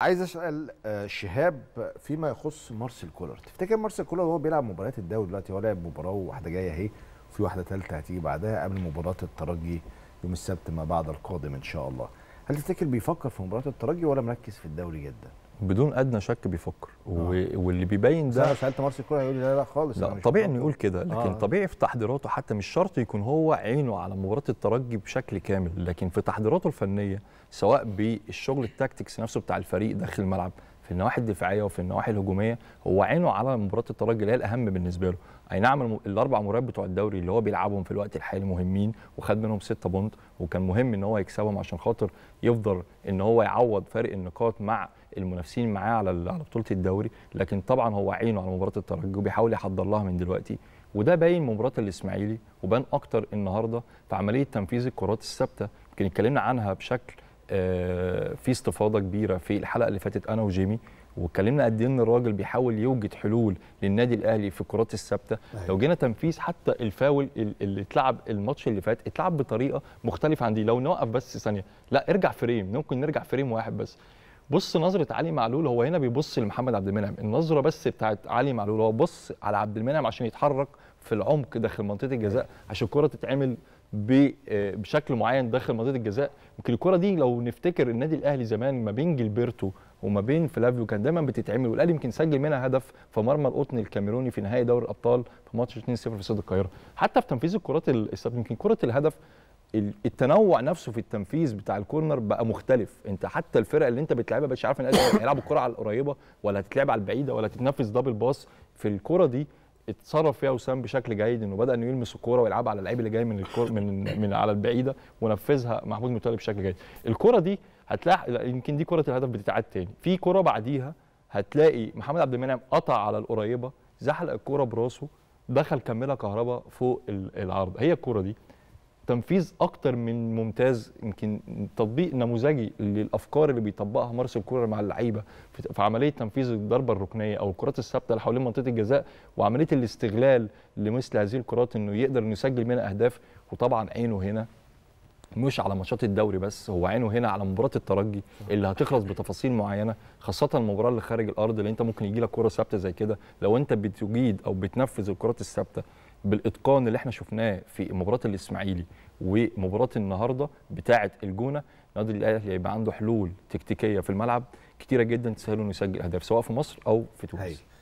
عايز اسال آه، شهاب فيما يخص مارسيل كولر تفتكر مارسيل كولر وهو بيلعب مباريات الدوري دلوقتي هو لعب مباراه وواحده جايه اهي وفي واحده ثالثه هتيجي بعدها قبل مباراه الترجي يوم السبت ما بعد القادم ان شاء الله هل تفتكر بيفكر في مباراه الترجي ولا مركز في الدوري جدا بدون ادنى شك بيفكر و... آه. واللي بيبين ده انا سالت مارسي كولر هيقول لي لا لا خالص لا طبيعي انه يقول كده لكن آه. طبيعي في تحضيراته حتى مش شرط يكون هو عينه على مباراه الترجي بشكل كامل لكن في تحضيراته الفنيه سواء بالشغل التاكتكس نفسه بتاع الفريق داخل الملعب في النواحي الدفاعيه وفي النواحي الهجوميه هو عينه على مباراه الترجي اللي هي الاهم بالنسبه له اي نعم الاربع مباريات بتوع الدوري اللي هو بيلعبهم في الوقت الحالي مهمين وخد منهم ستة بونت وكان مهم ان هو يكسبهم عشان خاطر يفضل ان هو يعوض فارق النقاط مع المنافسين معاه على على بطوله الدوري لكن طبعا هو عينه على مباراه الترجي وبيحاول يحضر لها من دلوقتي وده باين مباراه الاسماعيلي وبان اكتر النهارده في عمليه تنفيذ الكرات الثابته يمكن اتكلمنا عنها بشكل آه، في استفاضه كبيره في الحلقه اللي فاتت انا وجيمي واتكلمنا قد ايه ان الراجل بيحاول يوجد حلول للنادي الاهلي في الكرات الثابته لو جينا تنفيذ حتى الفاول اللي اتلعب الماتش اللي فات اتلعب بطريقه مختلفه عن دي لو نوقف بس ثانيه لا ارجع فريم ممكن نرجع فريم واحد بس بص نظره علي معلول هو هنا بيبص لمحمد عبد المنعم النظره بس بتاعت علي معلول هو بص على عبد المنعم عشان يتحرك في العمق داخل منطقه الجزاء عشان الكره تتعمل آه، بشكل معين داخل منطقه الجزاء يمكن الكره دي لو نفتكر النادي الاهلي زمان ما بين جيلبرتو وما بين فلافيو كان دايما بتتعمل والاهلي يمكن سجل منها هدف في مرمى القطن الكاميروني في نهائي دوري الابطال في ماتش 2-0 في استاد القاهره حتى في تنفيذ الكرات يمكن كره الهدف التنوع نفسه في التنفيذ بتاع الكورنر بقى مختلف انت حتى الفرق اللي انت بتلعبها مش عارف ان هيلعبوا الكره على القريبه ولا هتتلعب على البعيده ولا تتنفذ دبل باص في الكره دي اتصرف فيها وسام بشكل جيد انه بدا انه يلمس الكوره ويلعبها على اللعيب اللي جاي من الكور من من على البعيده ونفذها محمود مطلب بشكل جيد الكوره دي هتلاقي يمكن دي كره الهدف بتتعاد تاني في كوره بعديها هتلاقي محمد عبد المنعم قطع على القريبه زحلق الكوره براسه دخل كملها كهربا فوق العرض هي الكوره دي تنفيذ اكتر من ممتاز يمكن تطبيق نموذجي للافكار اللي بيطبقها مارسيل كولر مع اللعيبه في عمليه تنفيذ الضربه الركنيه او الكرات الثابته اللي حوالين منطقه الجزاء وعمليه الاستغلال لمثل هذه الكرات انه يقدر انه يسجل منها اهداف وطبعا عينه هنا مش على ماتشات الدوري بس هو عينه هنا على مباراه الترجي اللي هتخلص بتفاصيل معينه خاصه المباراه اللي خارج الارض اللي انت ممكن يجي لك كره ثابته زي كده لو انت بتجيد او بتنفذ الكرات الثابته بالاتقان اللي احنا شفناه في مباراه الاسماعيلي ومباراه النهارده بتاعه الجونه النادي الاهلي هيبقى عنده حلول تكتيكيه في الملعب كتيره جدا تسهله انه يسجل اهداف سواء في مصر او في تونس